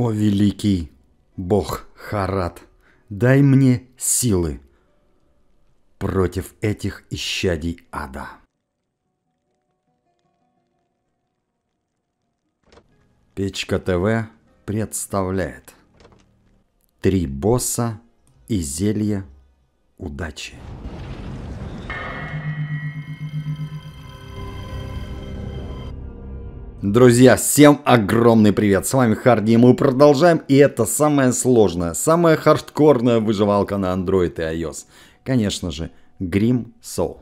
О великий бог Харат, дай мне силы против этих исчадий ада. Печка ТВ представляет Три босса и зелье удачи. Друзья, всем огромный привет, с вами Харди, и мы продолжаем, и это самая сложная, самая хардкорная выживалка на Android и iOS. Конечно же, Grim Soul.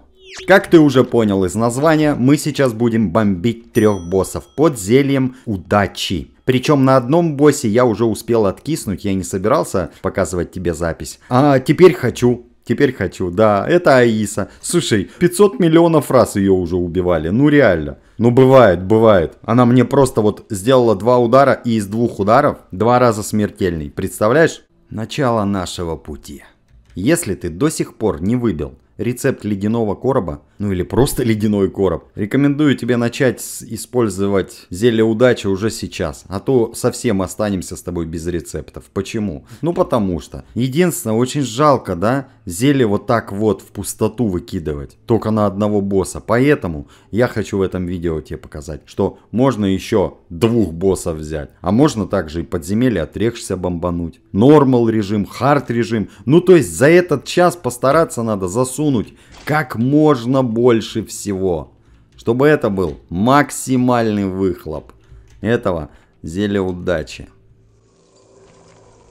Как ты уже понял из названия, мы сейчас будем бомбить трех боссов под зельем удачи. Причем на одном боссе я уже успел откиснуть, я не собирался показывать тебе запись. А теперь хочу Теперь хочу. Да, это Аиса. Слушай, 500 миллионов раз ее уже убивали. Ну реально. Ну бывает, бывает. Она мне просто вот сделала два удара и из двух ударов два раза смертельный. Представляешь? Начало нашего пути. Если ты до сих пор не выбил рецепт ледяного короба, ну или просто ледяной короб. Рекомендую тебе начать использовать зелье удачи уже сейчас, а то совсем останемся с тобой без рецептов. Почему? Ну потому что. Единственное, очень жалко, да, зелье вот так вот в пустоту выкидывать, только на одного босса. Поэтому я хочу в этом видео тебе показать, что можно еще двух боссов взять, а можно также и подземелье отрекшься бомбануть. Нормал режим, хард режим, ну то есть за этот час постараться надо засунуть как можно больше всего. Чтобы это был максимальный выхлоп этого зелья удачи.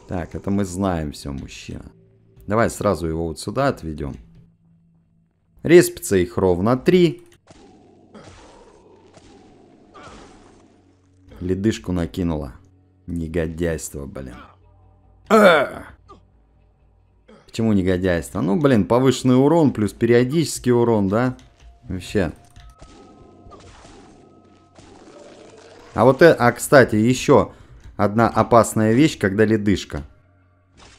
Так, это мы знаем все, мужчина. Давай сразу его вот сюда отведем. Респится их ровно три. Ледышку накинула. Негодяйство, блин чему негодяйство? Ну, блин, повышенный урон плюс периодический урон, да? Вообще. А вот это, а кстати, еще одна опасная вещь, когда ледышка.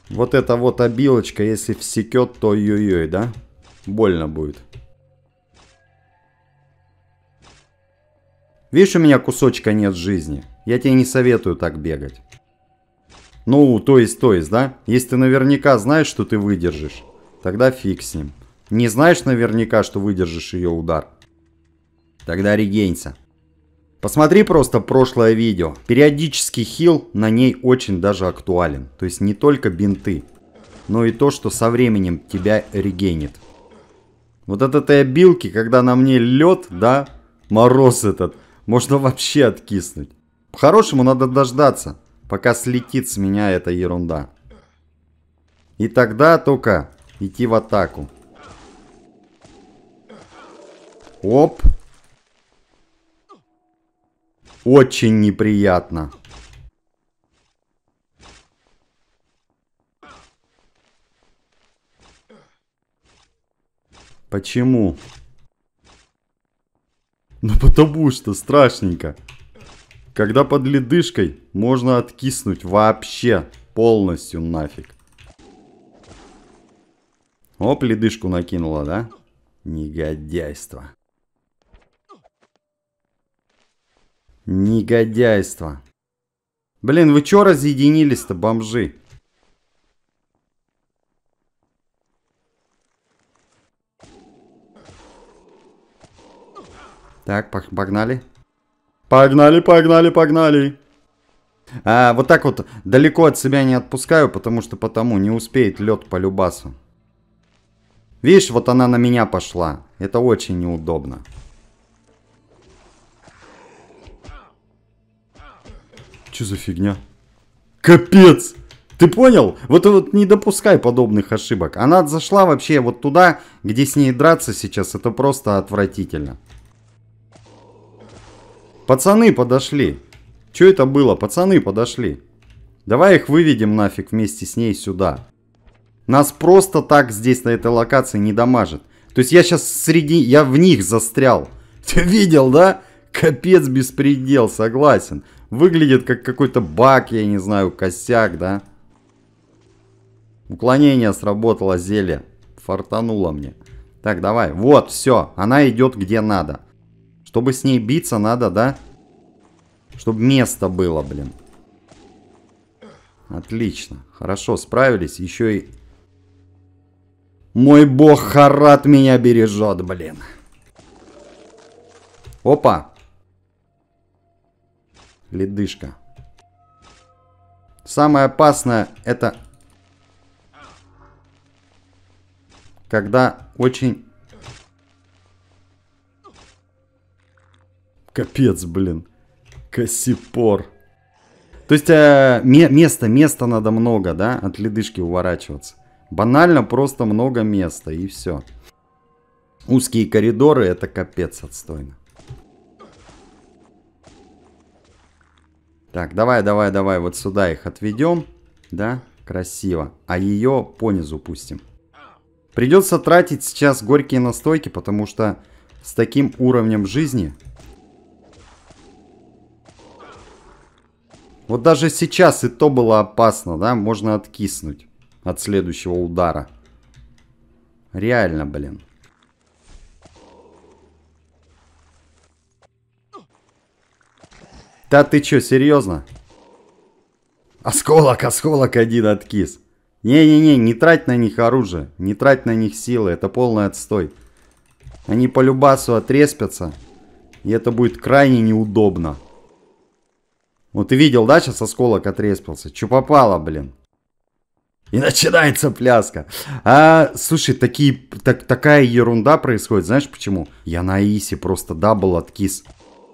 Вот эта вот обилочка, если всекет, то ой-ой, да? Больно будет. Видишь, у меня кусочка нет жизни. Я тебе не советую так бегать. Ну, то есть, то есть, да? Если ты наверняка знаешь, что ты выдержишь, тогда фиг с ним. Не знаешь наверняка, что выдержишь ее удар? Тогда регенься. Посмотри просто прошлое видео. Периодический хил на ней очень даже актуален. То есть не только бинты, но и то, что со временем тебя регенит. Вот от этой обилки, когда на мне лед, да, мороз этот, можно вообще откиснуть. По-хорошему надо дождаться, пока слетит с меня эта ерунда. И тогда только идти в атаку. Оп. Очень неприятно. Почему? Ну потому что страшненько. Когда под ледышкой можно откиснуть вообще полностью нафиг. Оп, ледышку накинула, да? Негодяйство. Негодяйство. Блин, вы чё разъединились-то, бомжи? Так, погнали. Погнали, погнали, погнали. А, вот так вот далеко от себя не отпускаю, потому что потому не успеет лед по любасу. Видишь, вот она на меня пошла. Это очень неудобно. Че за фигня? Капец! Ты понял? Вот, вот не допускай подобных ошибок. Она зашла вообще вот туда, где с ней драться сейчас, это просто отвратительно. Пацаны подошли. Что это было? Пацаны подошли. Давай их выведем нафиг вместе с ней сюда. Нас просто так здесь на этой локации не дамажит. То есть я сейчас среди... Я в них застрял. Ты видел, да? Капец беспредел, согласен. Выглядит как какой-то баг, я не знаю, косяк, да? Уклонение сработало зелье. Фартануло мне. Так, давай. Вот, все. Она идет где надо. Чтобы с ней биться, надо, да? Чтобы место было, блин. Отлично. Хорошо, справились. Еще и... Мой бог Харат меня бережет, блин. Опа. Ледышка. Самое опасное это... Когда очень Капец, блин. Косипор. То есть э, место места надо много, да, от ледышки уворачиваться. Банально просто много места и все. Узкие коридоры это капец отстойно. Так, давай, давай, давай, вот сюда их отведем, да, красиво. А ее понизу пустим. Придется тратить сейчас горькие настойки, потому что с таким уровнем жизни Вот даже сейчас и то было опасно, да? Можно откиснуть от следующего удара. Реально, блин. Да ты чё, серьезно? Осколок, осколок один откис. Не-не-не, не трать на них оружие, не трать на них силы, это полный отстой. Они по любасу отреспятся, и это будет крайне неудобно. Ну ты видел, да, сейчас осколок отреспился? Че попало, блин? И начинается пляска. А, слушай, такие, так, такая ерунда происходит. Знаешь почему? Я на Исе просто дабл откис.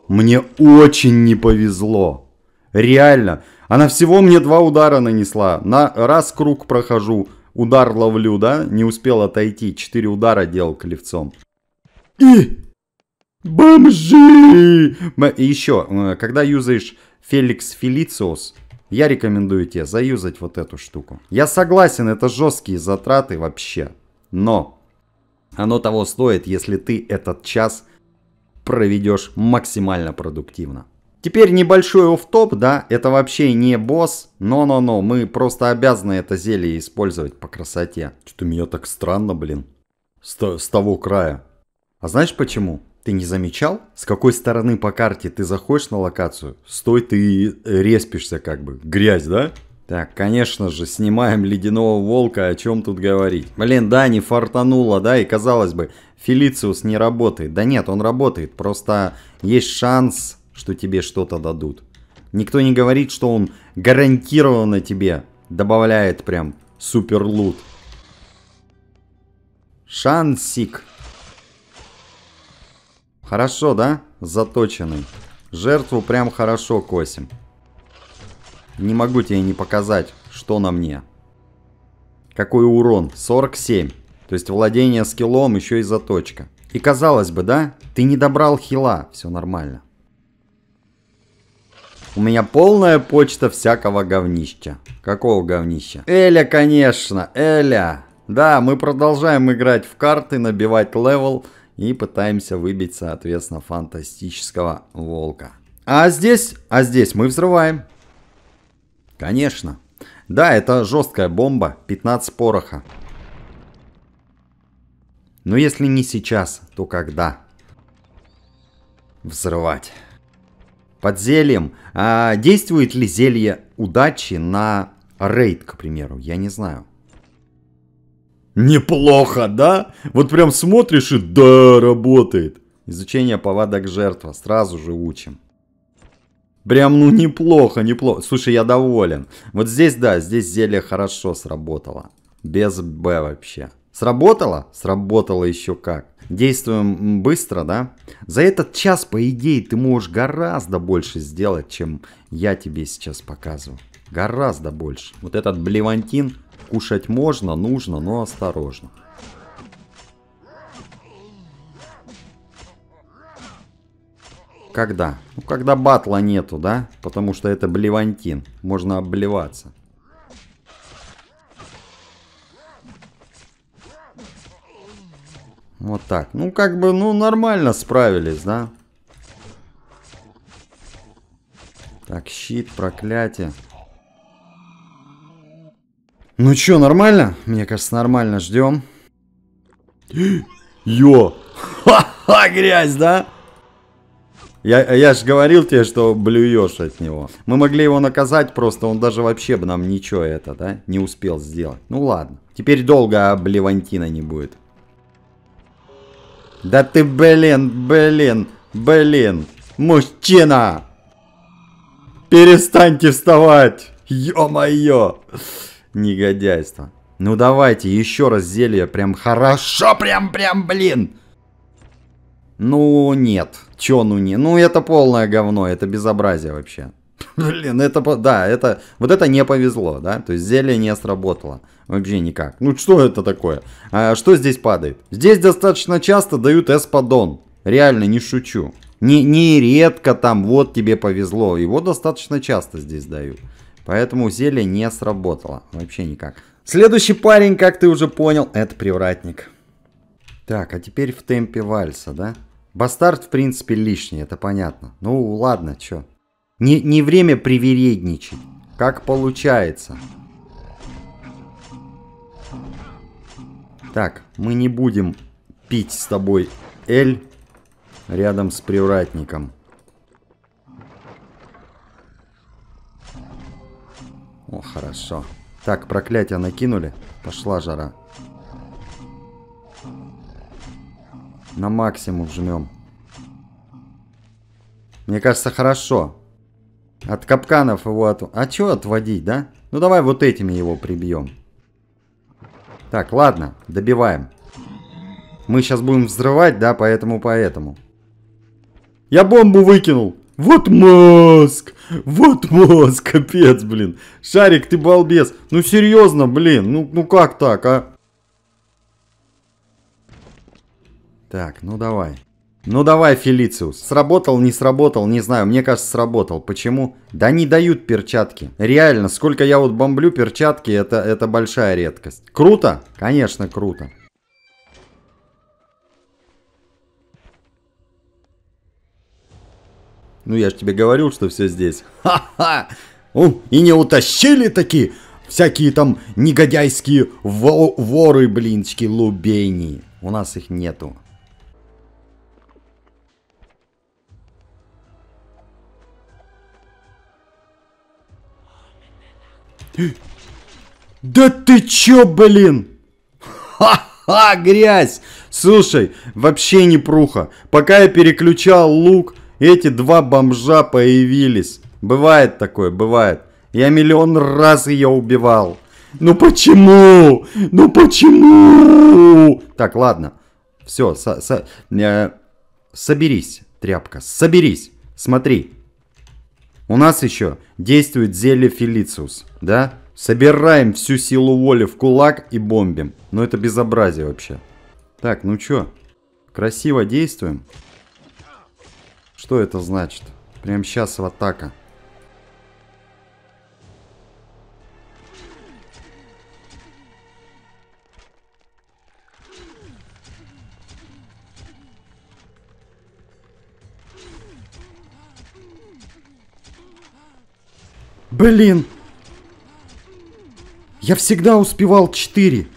Мне очень не повезло. Реально. Она всего мне два удара нанесла. На раз круг прохожу, удар ловлю, да? Не успел отойти. Четыре удара делал клевцом. И Бомжи! И еще, э, когда юзаешь Феликс Фелициус, я рекомендую тебе заюзать вот эту штуку. Я согласен, это жесткие затраты вообще. Но оно того стоит, если ты этот час проведешь максимально продуктивно. Теперь небольшой оф топ да, это вообще не босс, но-но-но, мы просто обязаны это зелье использовать по красоте. Что-то меня так странно, блин, с, с того края. А знаешь почему? Ты не замечал, с какой стороны по карте ты заходишь на локацию? Стой, ты респишься как бы. Грязь, да? Так, конечно же, снимаем ледяного волка, о чем тут говорить. Блин, да, не фартануло, да, и казалось бы, Фелициус не работает. Да нет, он работает, просто есть шанс, что тебе что-то дадут. Никто не говорит, что он гарантированно тебе добавляет прям супер лут. Шансик. Хорошо, да? Заточенный. Жертву прям хорошо косим. Не могу тебе не показать, что на мне. Какой урон? 47. То есть владение скиллом еще и заточка. И казалось бы, да? Ты не добрал хила. Все нормально. У меня полная почта всякого говнища. Какого говнища? Эля, конечно, Эля. Да, мы продолжаем играть в карты, набивать левел и пытаемся выбить, соответственно, фантастического волка. А здесь, а здесь мы взрываем. Конечно. Да, это жесткая бомба, 15 пороха. Но если не сейчас, то когда? Взрывать. Под зельем. А действует ли зелье удачи на рейд, к примеру? Я не знаю. Неплохо, да? Вот прям смотришь и да, работает. Изучение повадок жертва. Сразу же учим. Прям, ну, неплохо, неплохо. Слушай, я доволен. Вот здесь, да, здесь зелье хорошо сработало. Без Б вообще. Сработало? Сработало еще как. Действуем быстро, да? За этот час, по идее, ты можешь гораздо больше сделать, чем я тебе сейчас показываю. Гораздо больше. Вот этот блевантин Кушать можно, нужно, но осторожно. Когда? Ну, когда батла нету, да? Потому что это блевантин. Можно обливаться. Вот так. Ну, как бы, ну, нормально справились, да? Так, щит, проклятие. Ну чё, нормально? Мне кажется, нормально. Ждем. Йо! Ха-ха, грязь, да? Я, я же говорил тебе, что блюешь от него. Мы могли его наказать, просто он даже вообще бы нам ничего это, да, не успел сделать. Ну ладно. Теперь долго блевантина не будет. Да ты, блин, блин, блин, мужчина! Перестаньте вставать! Ё-моё! негодяйство. Ну давайте, еще раз зелье. Прям хорошо, прям, прям, блин. Ну нет, чё ну не. Ну это полное говно, это безобразие вообще. Блин, это, да, это, вот это не повезло, да, то есть зелье не сработало, вообще никак. Ну что это такое? А, что здесь падает? Здесь достаточно часто дают эспадон, реально не шучу. Не, не редко там, вот тебе повезло, его достаточно часто здесь дают. Поэтому зелье не сработало. Вообще никак. Следующий парень, как ты уже понял, это привратник. Так, а теперь в темпе вальса, да? Бастард, в принципе, лишний, это понятно. Ну, ладно, чё. Не, не время привередничать. Как получается. Так, мы не будем пить с тобой Эль рядом с привратником. О, хорошо. Так, проклятие накинули. Пошла жара. На максимум жмем. Мне кажется, хорошо. От капканов его от... А чё отводить, да? Ну давай вот этими его прибьем. Так, ладно, добиваем. Мы сейчас будем взрывать, да, поэтому-поэтому. Я бомбу выкинул! Вот мозг! Вот мозг, капец, блин. Шарик, ты балбес. Ну серьезно, блин. Ну, ну как так, а? Так, ну давай. Ну давай, Фелициус. Сработал, не сработал, не знаю. Мне кажется, сработал. Почему? Да не дают перчатки. Реально, сколько я вот бомблю перчатки, это, это большая редкость. Круто? Конечно, круто. Ну я же тебе говорил, что все здесь. Ха-ха! И не утащили такие всякие там негодяйские во воры, блинчики, лубейни. У нас их нету. Да ты чё, блин? Ха-ха, грязь! Слушай, вообще не пруха. Пока я переключал лук эти два бомжа появились. Бывает такое, бывает. Я миллион раз ее убивал. Ну почему? Ну почему? Так, ладно. Все, со, со, э, соберись, тряпка, соберись. Смотри. У нас еще действует зелье Фелициус, да? Собираем всю силу воли в кулак и бомбим. Но ну это безобразие вообще. Так, ну чё? Красиво действуем. Что это значит? Прям сейчас в атака. Блин! Я всегда успевал 4.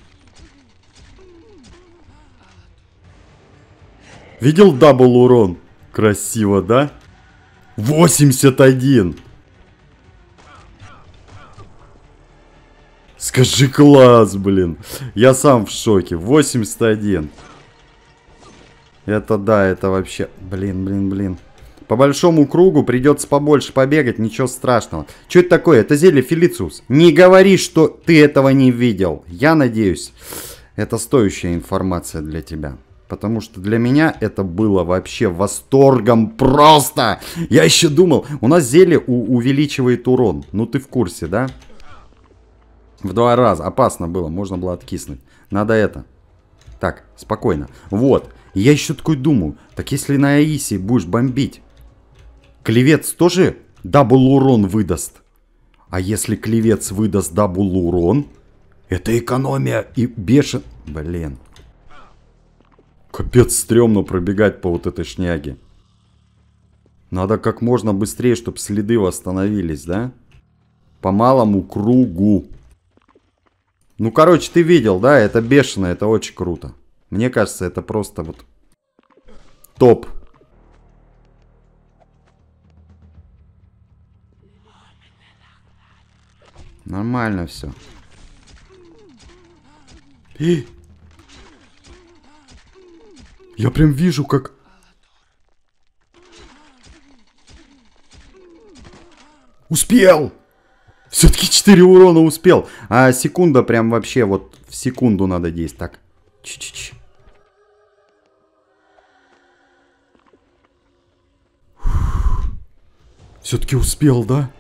Видел дабл урон? Красиво, да? 81! Скажи класс, блин. Я сам в шоке. 81. Это да, это вообще... Блин, блин, блин. По большому кругу придется побольше побегать, ничего страшного. Что это такое? Это зелье Фелициус. Не говори, что ты этого не видел. Я надеюсь, это стоящая информация для тебя. Потому что для меня это было вообще восторгом просто. Я еще думал, у нас зелье у увеличивает урон. Ну ты в курсе, да? В два раза. Опасно было, можно было откиснуть. Надо это. Так, спокойно. Вот. Я еще такой думаю. Так если на Аисе будешь бомбить, клевец тоже дабл урон выдаст? А если клевец выдаст дабл урон, это экономия и бешен... Блин. Капец, стрёмно пробегать по вот этой шняге. Надо как можно быстрее, чтобы следы восстановились, да? По малому кругу. Ну, короче, ты видел, да? Это бешено, это очень круто. Мне кажется, это просто вот топ. Нормально все. Я прям вижу, как... Успел! Все-таки 4 урона успел. А секунда прям вообще вот в секунду надо действовать. Так. Ч -ч -ч. Все-таки успел, да?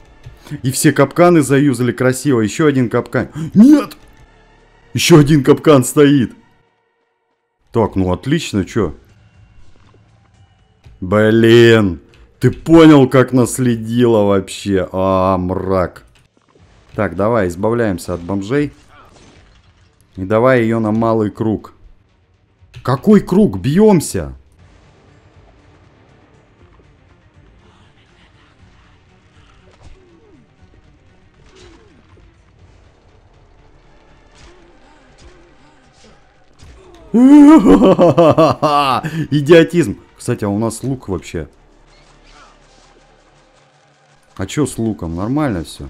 И все капканы заюзали красиво. Еще один капкан. Нет! Еще один капкан стоит. Так, ну отлично, чё? Блин, ты понял, как наследила вообще? А, мрак. Так, давай, избавляемся от бомжей. И давай ее на малый круг. Какой круг? Бьемся! Идиотизм. Кстати, а у нас лук вообще? А чё с луком? Нормально все.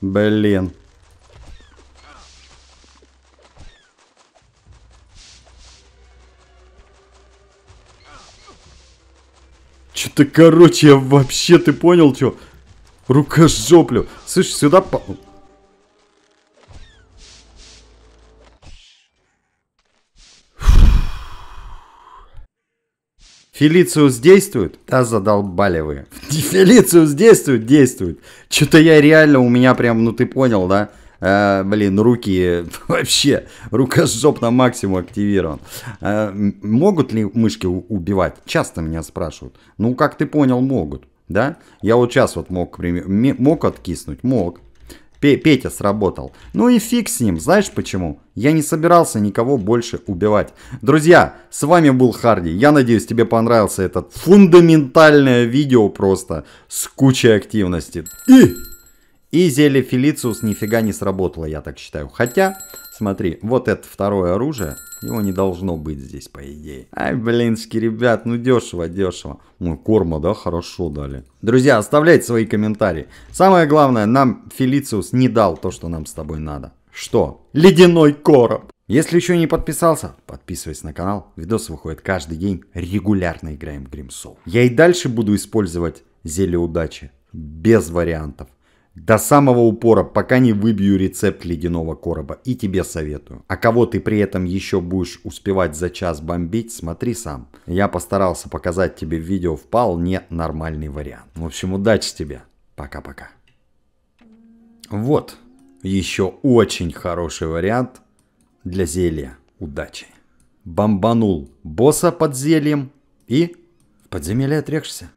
Блин. Что-то, короче, я вообще, ты понял, что? Рука жоплю, Слышь, сюда... По... Фелициус действует? Да задолбали вы. Фелициус действует? Действует. Что-то я реально, у меня прям, ну ты понял, да? А, блин, руки вообще, Рука жоп на максимум активирован. А, могут ли мышки убивать? Часто меня спрашивают. Ну, как ты понял, могут да? Я вот сейчас вот мог, мог откиснуть, мог. Петя сработал. Ну и фиг с ним, знаешь почему? Я не собирался никого больше убивать. Друзья, с вами был Харди. Я надеюсь, тебе понравился этот фундаментальное видео просто с кучей активности. И... И зелье Фелициус нифига не сработало, я так считаю. Хотя, Смотри, вот это второе оружие. Его не должно быть здесь, по идее. Ай, блинский, ребят, ну дешево, дешево. Ну, корма, да, хорошо дали. Друзья, оставляйте свои комментарии. Самое главное, нам Фелициус не дал то, что нам с тобой надо. Что? Ледяной короб. Если еще не подписался, подписывайся на канал. Видосы выходят каждый день. Регулярно играем в Гримсол. Я и дальше буду использовать зелье удачи. Без вариантов. До самого упора, пока не выбью рецепт ледяного короба. И тебе советую. А кого ты при этом еще будешь успевать за час бомбить, смотри сам. Я постарался показать тебе в видео вполне нормальный вариант. В общем, удачи тебе. Пока-пока. Вот еще очень хороший вариант для зелья удачи. Бомбанул босса под зельем и в подземелье отрекшься.